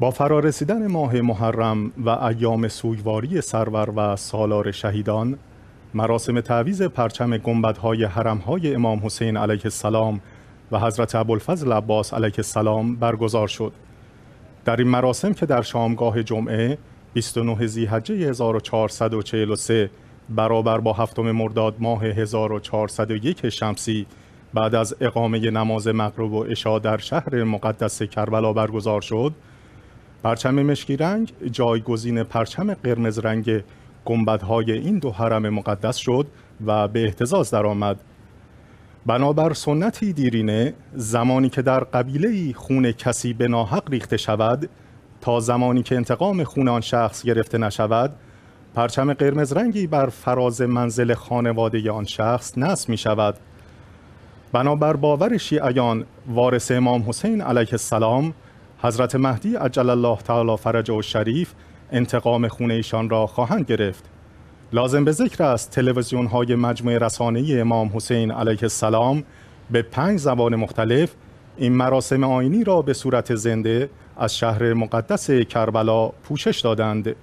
با فرارسیدن ماه محرم و ایام سویواری سرور و سالار شهیدان مراسم تعویز پرچم گنبدهای حرمهای امام حسین علیه السلام و حضرت ابوالفضل عباس علیه السلام برگزار شد در این مراسم که در شامگاه جمعه 29 زیحجه 1443 برابر با هفتم مرداد ماه 1401 شمسی بعد از اقامه نماز مغرب و اشا در شهر مقدس کربلا برگزار شد پرچم مشکی رنگ جایگزین پرچم قرمز رنگ گنبدهای این دو حرم مقدس شد و به احتزاز درآمد بنابر سنتی دیرینه زمانی که در قبیله خون کسی به ناحق ریخته شود تا زمانی که انتقام خون آن شخص گرفته نشود پرچم قرمز رنگی بر فراز منزل خانواده آن شخص نصب می شود بنابر باور شیعیان وارث امام حسین علیه السلام حضرت مهدی عجل الله تعالی فرج و شریف انتقام خونه ایشان را خواهند گرفت لازم به ذکر است تلویزیون های مجموعه رسانه امام حسین علیه السلام به پنج زبان مختلف این مراسم آینی را به صورت زنده از شهر مقدس کربلا پوشش دادند